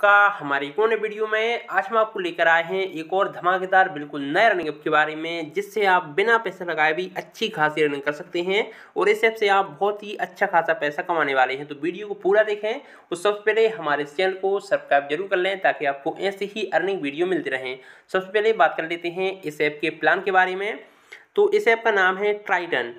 आपका हमारे और वीडियो में आज हम आपको लेकर आए हैं एक और धमाकेदार बिल्कुल नए रनिंग ऐप के बारे में जिससे आप बिना पैसे लगाए भी अच्छी खासी रनिंग कर सकते हैं और इस ऐप से आप बहुत ही अच्छा खासा पैसा कमाने वाले हैं तो वीडियो को पूरा देखें और सबसे पहले हमारे चैनल को सब्सक्राइब जरूर कर लें ताकि आपको ऐसे ही अर्निंग वीडियो मिलती रहें सबसे पहले बात कर लेते हैं इस ऐप के प्लान के बारे में तो इस ऐप का नाम है ट्राइटन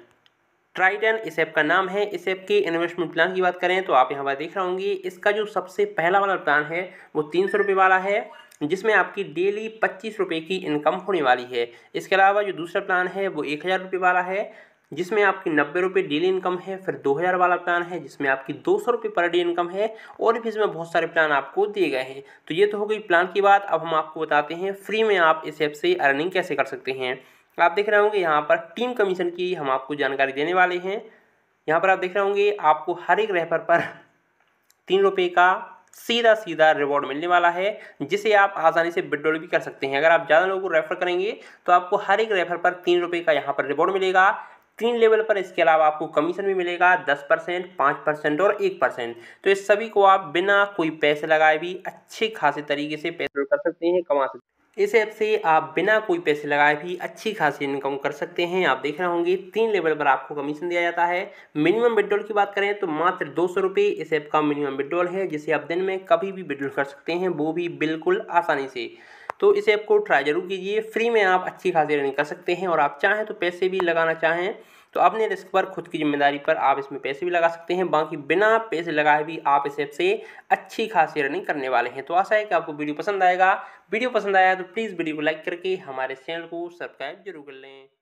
ट्राइडन इस ऐप का नाम है इस ऐप के इन्वेस्टमेंट प्लान की बात करें तो आप यहाँ पर देख रहे होंगे इसका जो सबसे पहला वाला प्लान है वो तीन सौ रुपये वाला है जिसमें आपकी डेली पच्चीस रुपये की इनकम होने वाली है इसके अलावा जो दूसरा प्लान है वो एक हज़ार रुपये वाला है जिसमें आपकी नब्बे रुपये डेली इनकम है फिर दो हज़ार वाला प्लान है जिसमें आपकी दो सौ रुपये पर डे इनकम है और भी इसमें बहुत सारे प्लान आपको दिए गए हैं तो ये तो हो गई प्लान की बात अब हम आपको बताते हैं फ्री में आप इस ऐप से अर्निंग कैसे कर सकते हैं आप देख रहे होंगे यहाँ पर टीम कमीशन की हम आपको जानकारी देने वाले हैं यहाँ पर आप देख रहे होंगे आपको हर एक रेफर पर तीन रुपये का सीधा सीधा रिवॉर्ड मिलने वाला है जिसे आप आसानी से विड्रॉल भी कर सकते हैं अगर आप ज़्यादा लोगों को रेफर करेंगे तो आपको हर एक रेफर पर तीन रुपये का यहाँ पर रिवॉर्ड मिलेगा तीन लेवल पर इसके अलावा आपको कमीशन भी मिलेगा दस परसेंट पाँच परसेंट और एक परसेंट तो इस सभी को आप बिना कोई पैसे लगाए भी अच्छे खासे तरीके से पैसे कर सकते हैं कमा सकते हैं इस ऐप से आप बिना कोई पैसे लगाए भी अच्छी खासी इनकम कर सकते हैं आप देख रहे होंगे तीन लेवल पर आपको कमीशन दिया जाता है मिनिमम विड्रॉल की बात करें तो मात्र दो सौ रुपये इस ऐप का मिनिमम विड्रॉल है जिसे आप दिन में कभी भी विड्रॉल कर सकते हैं वो भी बिल्कुल आसानी से तो इस ऐप को ट्राई ज़रूर कीजिए फ्री में आप अच्छी खासी रनिंग कर सकते हैं और आप चाहें तो पैसे भी लगाना चाहें तो अपने रिस्क पर खुद की जिम्मेदारी पर आप इसमें पैसे भी लगा सकते हैं बाकी बिना पैसे लगाए भी आप इस ऐप से अच्छी खासी रनिंग करने वाले हैं तो आशा है कि आपको वीडियो पसंद आएगा वीडियो पसंद आया तो प्लीज़ वीडियो को लाइक करके हमारे चैनल को सब्सक्राइब जरूर कर लें